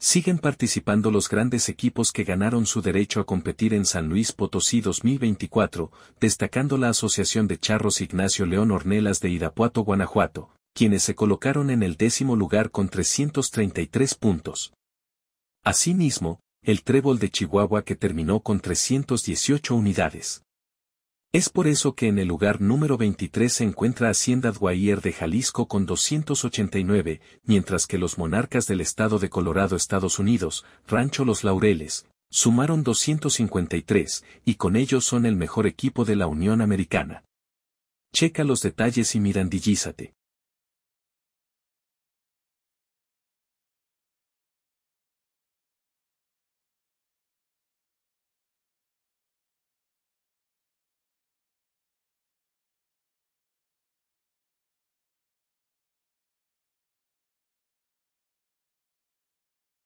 Siguen participando los grandes equipos que ganaron su derecho a competir en San Luis Potosí 2024, destacando la Asociación de Charros Ignacio León Ornelas de Irapuato, Guanajuato, quienes se colocaron en el décimo lugar con 333 puntos. Asimismo, el Trébol de Chihuahua que terminó con 318 unidades. Es por eso que en el lugar número 23 se encuentra Hacienda Dwyer de Jalisco con 289, mientras que los monarcas del estado de Colorado, Estados Unidos, Rancho Los Laureles, sumaron 253, y con ellos son el mejor equipo de la Unión Americana. Checa los detalles y mirandillízate.